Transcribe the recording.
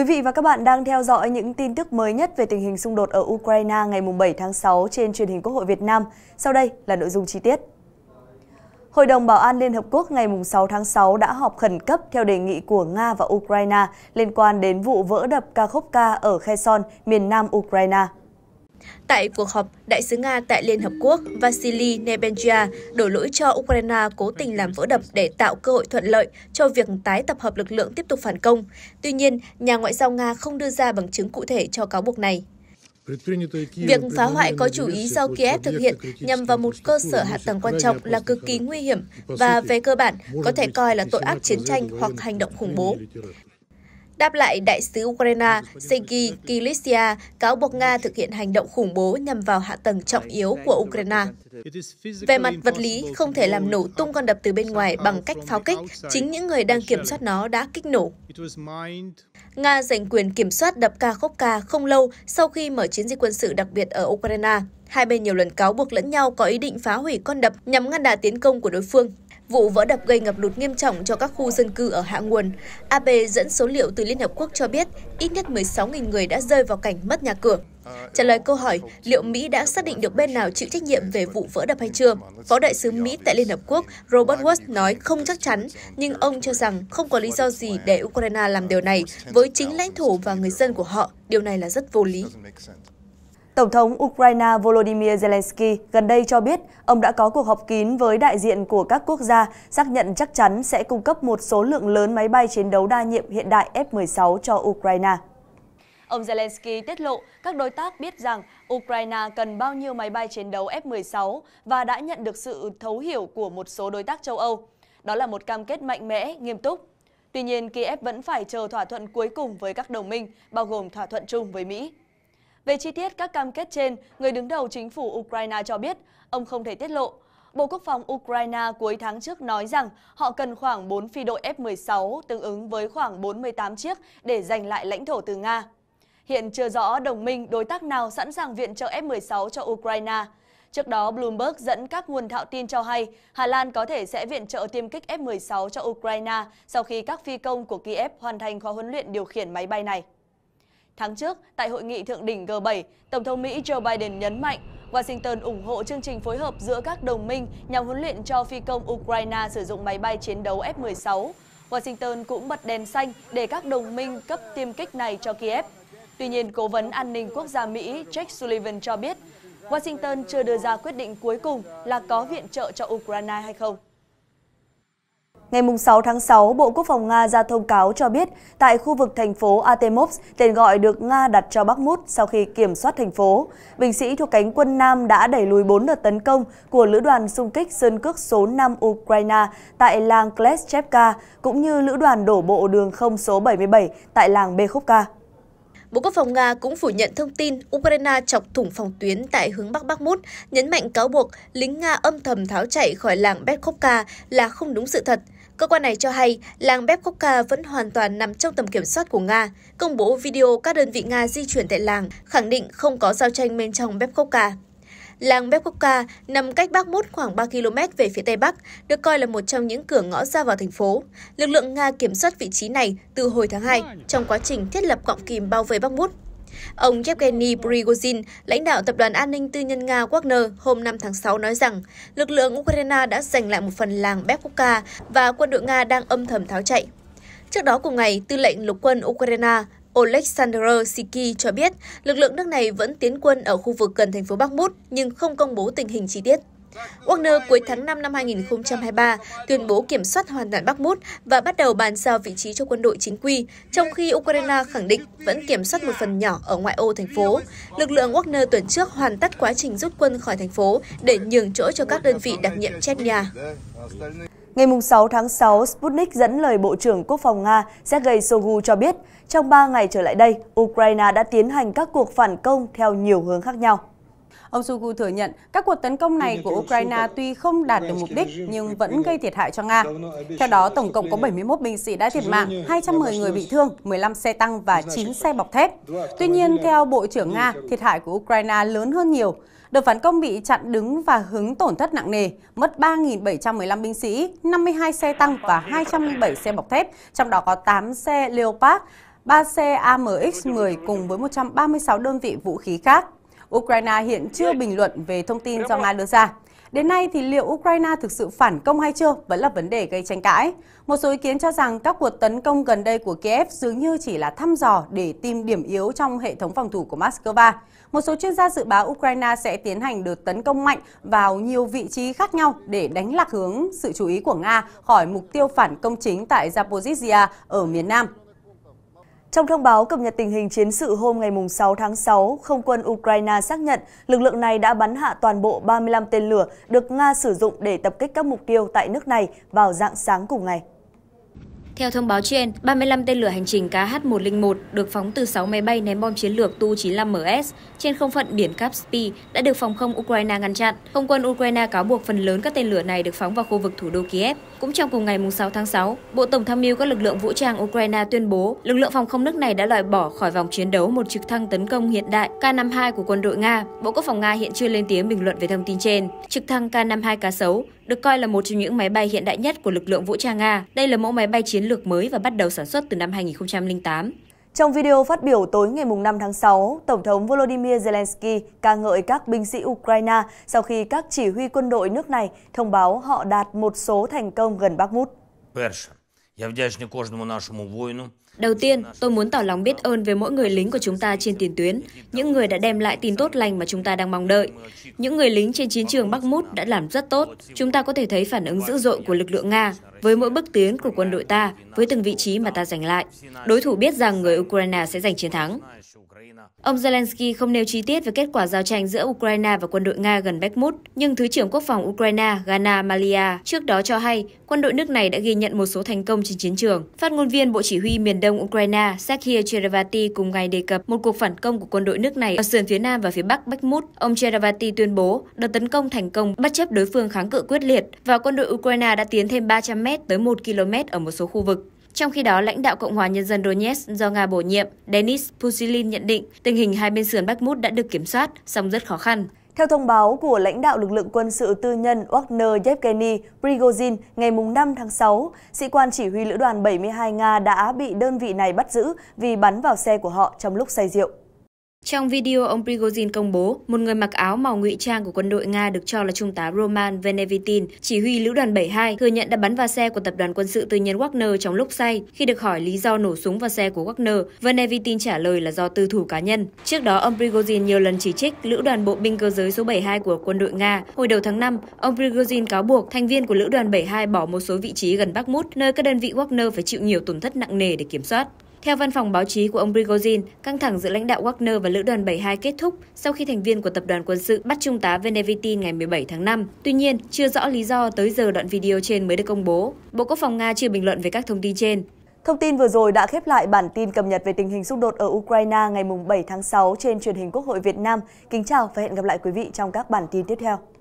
Quý vị và các bạn đang theo dõi những tin tức mới nhất về tình hình xung đột ở Ukraine ngày 7 tháng 6 trên truyền hình Quốc hội Việt Nam. Sau đây là nội dung chi tiết. Hội đồng Bảo an Liên Hợp Quốc ngày 6 tháng 6 đã họp khẩn cấp theo đề nghị của Nga và Ukraine liên quan đến vụ vỡ đập Kakhovka ở Kherson, miền nam Ukraine. Tại cuộc họp, Đại sứ Nga tại Liên Hợp Quốc Vasily Nebenja đổ lỗi cho Ukraine cố tình làm vỡ đập để tạo cơ hội thuận lợi cho việc tái tập hợp lực lượng tiếp tục phản công. Tuy nhiên, nhà ngoại giao Nga không đưa ra bằng chứng cụ thể cho cáo buộc này. Việc phá hoại có chủ ý do Kiev thực hiện nhằm vào một cơ sở hạ tầng quan trọng là cực kỳ nguy hiểm và về cơ bản có thể coi là tội ác chiến tranh hoặc hành động khủng bố đáp lại đại sứ Ukraine Sergei Kilysia cáo buộc Nga thực hiện hành động khủng bố nhằm vào hạ tầng trọng yếu của Ukraine. Về mặt vật lý, không thể làm nổ tung con đập từ bên ngoài bằng cách pháo kích, chính những người đang kiểm soát nó đã kích nổ. Nga giành quyền kiểm soát đập Kakhovka không lâu sau khi mở chiến dịch quân sự đặc biệt ở Ukraine. Hai bên nhiều lần cáo buộc lẫn nhau có ý định phá hủy con đập nhằm ngăn đà tiến công của đối phương vụ vỡ đập gây ngập lụt nghiêm trọng cho các khu dân cư ở hạ nguồn. AP dẫn số liệu từ Liên Hợp Quốc cho biết ít nhất 16.000 người đã rơi vào cảnh mất nhà cửa. Trả lời câu hỏi liệu Mỹ đã xác định được bên nào chịu trách nhiệm về vụ vỡ đập hay chưa, Phó đại sứ Mỹ tại Liên Hợp Quốc Robert Woods nói không chắc chắn, nhưng ông cho rằng không có lý do gì để Ukraine làm điều này với chính lãnh thổ và người dân của họ. Điều này là rất vô lý. Tổng thống Ukraine Volodymyr Zelensky gần đây cho biết ông đã có cuộc họp kín với đại diện của các quốc gia xác nhận chắc chắn sẽ cung cấp một số lượng lớn máy bay chiến đấu đa nhiệm hiện đại F-16 cho Ukraine. Ông Zelensky tiết lộ các đối tác biết rằng Ukraine cần bao nhiêu máy bay chiến đấu F-16 và đã nhận được sự thấu hiểu của một số đối tác châu Âu. Đó là một cam kết mạnh mẽ, nghiêm túc. Tuy nhiên, Kiev vẫn phải chờ thỏa thuận cuối cùng với các đồng minh, bao gồm thỏa thuận chung với Mỹ. Về chi tiết các cam kết trên, người đứng đầu chính phủ Ukraine cho biết ông không thể tiết lộ. Bộ Quốc phòng Ukraine cuối tháng trước nói rằng họ cần khoảng 4 phi đội F-16 tương ứng với khoảng 48 chiếc để giành lại lãnh thổ từ Nga. Hiện chưa rõ đồng minh đối tác nào sẵn sàng viện trợ F-16 cho Ukraine. Trước đó, Bloomberg dẫn các nguồn thạo tin cho hay Hà Lan có thể sẽ viện trợ tiêm kích F-16 cho Ukraine sau khi các phi công của Kiev hoàn thành khóa huấn luyện điều khiển máy bay này. Tháng trước, tại hội nghị thượng đỉnh G7, Tổng thống Mỹ Joe Biden nhấn mạnh Washington ủng hộ chương trình phối hợp giữa các đồng minh nhằm huấn luyện cho phi công Ukraine sử dụng máy bay chiến đấu F-16. Washington cũng bật đèn xanh để các đồng minh cấp tiêm kích này cho Kiev. Tuy nhiên, Cố vấn An ninh Quốc gia Mỹ Jake Sullivan cho biết Washington chưa đưa ra quyết định cuối cùng là có viện trợ cho Ukraine hay không. Ngày 6 tháng 6, Bộ Quốc phòng Nga ra thông cáo cho biết tại khu vực thành phố Artemov, tên gọi được Nga đặt cho Bakhmut sau khi kiểm soát thành phố, binh sĩ thuộc cánh quân Nam đã đẩy lùi 4 đợt tấn công của lữ đoàn xung kích sơn cước số 5 Ukraine tại làng Kleschevka, cũng như lữ đoàn đổ bộ đường không số 77 tại làng Bekhovka. Bộ Quốc phòng Nga cũng phủ nhận thông tin Ukraine chọc thủng phòng tuyến tại hướng Bắc Bakhmut, nhấn mạnh cáo buộc lính Nga âm thầm tháo chạy khỏi làng Bekhovka là không đúng sự thật. Cơ quan này cho hay làng Bebkovka vẫn hoàn toàn nằm trong tầm kiểm soát của Nga, công bố video các đơn vị Nga di chuyển tại làng, khẳng định không có giao tranh bên trong Bebkovka. Làng Bebkovka nằm cách Bắc Mút khoảng 3 km về phía Tây Bắc, được coi là một trong những cửa ngõ ra vào thành phố. Lực lượng Nga kiểm soát vị trí này từ hồi tháng 2 trong quá trình thiết lập cọng kìm bao vây Bắc Mút. Ông Yevgeny Prigozhin, lãnh đạo tập đoàn an ninh tư nhân Nga Wagner hôm 5 tháng 6 nói rằng lực lượng Ukraine đã giành lại một phần làng Bevkovka và quân đội Nga đang âm thầm tháo chạy. Trước đó cùng ngày, tư lệnh lục quân Ukraine Oleksandr Siki cho biết lực lượng nước này vẫn tiến quân ở khu vực gần thành phố Bakhmut nhưng không công bố tình hình chi tiết. Wagner cuối tháng 5 năm 2023 tuyên bố kiểm soát hoàn toàn Bắc Mút và bắt đầu bàn giao vị trí cho quân đội chính quy, trong khi Ukraine khẳng định vẫn kiểm soát một phần nhỏ ở ngoại ô thành phố. Lực lượng Wagner tuần trước hoàn tất quá trình rút quân khỏi thành phố để nhường chỗ cho các đơn vị đặc nhiệm Chechnya. Ngày 6 tháng 6, Sputnik dẫn lời Bộ trưởng Quốc phòng Nga Sergei Shoigu cho biết, trong 3 ngày trở lại đây, Ukraine đã tiến hành các cuộc phản công theo nhiều hướng khác nhau. Ông Shoigu thừa nhận các cuộc tấn công này của Ukraine tuy không đạt được mục đích nhưng vẫn gây thiệt hại cho Nga. Theo đó, tổng cộng có 71 binh sĩ đã thiệt mạng, 210 người bị thương, 15 xe tăng và 9 xe bọc thép. Tuy nhiên, theo Bộ trưởng Nga, thiệt hại của Ukraine lớn hơn nhiều. Đợt phản công bị chặn đứng và hứng tổn thất nặng nề, mất 3.715 binh sĩ, 52 xe tăng và 207 xe bọc thép, trong đó có 8 xe Leopard, 3 xe AMX-10 cùng với 136 đơn vị vũ khí khác. Ukraine hiện chưa bình luận về thông tin do Nga đưa ra. Đến nay thì liệu Ukraine thực sự phản công hay chưa vẫn là vấn đề gây tranh cãi. Một số ý kiến cho rằng các cuộc tấn công gần đây của Kiev dường như chỉ là thăm dò để tìm điểm yếu trong hệ thống phòng thủ của Moscow. Một số chuyên gia dự báo Ukraine sẽ tiến hành được tấn công mạnh vào nhiều vị trí khác nhau để đánh lạc hướng sự chú ý của Nga khỏi mục tiêu phản công chính tại Zaporizhia ở miền Nam. Trong thông báo cập nhật tình hình chiến sự hôm ngày 6 tháng 6, không quân Ukraine xác nhận lực lượng này đã bắn hạ toàn bộ 35 tên lửa được Nga sử dụng để tập kích các mục tiêu tại nước này vào dạng sáng cùng ngày. Theo thông báo trên, 35 tên lửa hành trình KH-101 được phóng từ 6 máy bay ném bom chiến lược Tu-95MS trên không phận biển Caspy đã được phòng không Ukraine ngăn chặn. Không quân Ukraine cáo buộc phần lớn các tên lửa này được phóng vào khu vực thủ đô Kiev. Cũng trong cùng ngày 6 tháng 6, Bộ Tổng tham mưu các lực lượng vũ trang Ukraine tuyên bố lực lượng phòng không nước này đã loại bỏ khỏi vòng chiến đấu một trực thăng tấn công hiện đại K-52 của quân đội Nga. Bộ Quốc phòng Nga hiện chưa lên tiếng bình luận về thông tin trên. Trực thăng K-52 cá sấu được coi là một trong những máy bay hiện đại nhất của lực lượng vũ trang Nga. Đây là mẫu máy bay chiến lược mới và bắt đầu sản xuất từ năm 2008. Trong video phát biểu tối ngày 5 tháng 6, Tổng thống Volodymyr Zelensky ca ngợi các binh sĩ Ukraine sau khi các chỉ huy quân đội nước này thông báo họ đạt một số thành công gần Bakhmut. Đầu tiên, tôi muốn tỏ lòng biết ơn với mỗi người lính của chúng ta trên tiền tuyến, những người đã đem lại tin tốt lành mà chúng ta đang mong đợi. Những người lính trên chiến trường Bắc Mút đã làm rất tốt. Chúng ta có thể thấy phản ứng dữ dội của lực lượng Nga với mỗi bước tiến của quân đội ta, với từng vị trí mà ta giành lại. Đối thủ biết rằng người Ukraine sẽ giành chiến thắng. Ông Zelensky không nêu chi tiết về kết quả giao tranh giữa Ukraine và quân đội Nga gần Bakhmut, nhưng Thứ trưởng Quốc phòng Ukraine Gana Malia trước đó cho hay quân đội nước này đã ghi nhận một số thành công trên chiến trường. Phát ngôn viên Bộ Chỉ huy miền đông Ukraine Serhiy Cheravati cùng ngày đề cập một cuộc phản công của quân đội nước này ở sườn phía nam và phía bắc Bakhmut. Ông Cheravati tuyên bố đợt tấn công thành công bất chấp đối phương kháng cự quyết liệt và quân đội Ukraine đã tiến thêm 300 m tới 1 km ở một số khu vực. Trong khi đó, lãnh đạo Cộng hòa Nhân dân Donetsk do Nga bổ nhiệm, Denis Pusilin nhận định tình hình hai bên sườn Bakhmut đã được kiểm soát, song rất khó khăn. Theo thông báo của lãnh đạo lực lượng quân sự tư nhân Wagner Yevgeny Prigozhin ngày 5 tháng 6, sĩ quan chỉ huy lữ đoàn 72 Nga đã bị đơn vị này bắt giữ vì bắn vào xe của họ trong lúc say rượu. Trong video, ông Prigozhin công bố, một người mặc áo màu ngụy trang của quân đội Nga được cho là trung tá Roman Venevitin, chỉ huy lữ đoàn 72, thừa nhận đã bắn vào xe của tập đoàn quân sự tư nhân Wagner trong lúc say. Khi được hỏi lý do nổ súng vào xe của Wagner, Venevitin trả lời là do tư thủ cá nhân. Trước đó, ông Prigozhin nhiều lần chỉ trích lữ đoàn bộ binh cơ giới số 72 của quân đội Nga. Hồi đầu tháng 5, ông Prigozhin cáo buộc thành viên của lữ đoàn 72 bỏ một số vị trí gần Bakhmut, nơi các đơn vị Wagner phải chịu nhiều tổn thất nặng nề để kiểm soát. Theo văn phòng báo chí của ông Prigozhin, căng thẳng giữa lãnh đạo Wagner và Lữ đoàn 72 kết thúc sau khi thành viên của tập đoàn quân sự bắt Trung tá Venevitin ngày 17 tháng 5. Tuy nhiên, chưa rõ lý do tới giờ đoạn video trên mới được công bố. Bộ Quốc phòng Nga chưa bình luận về các thông tin trên. Thông tin vừa rồi đã khép lại bản tin cập nhật về tình hình xung đột ở Ukraine ngày 7 tháng 6 trên truyền hình Quốc hội Việt Nam. Kính chào và hẹn gặp lại quý vị trong các bản tin tiếp theo.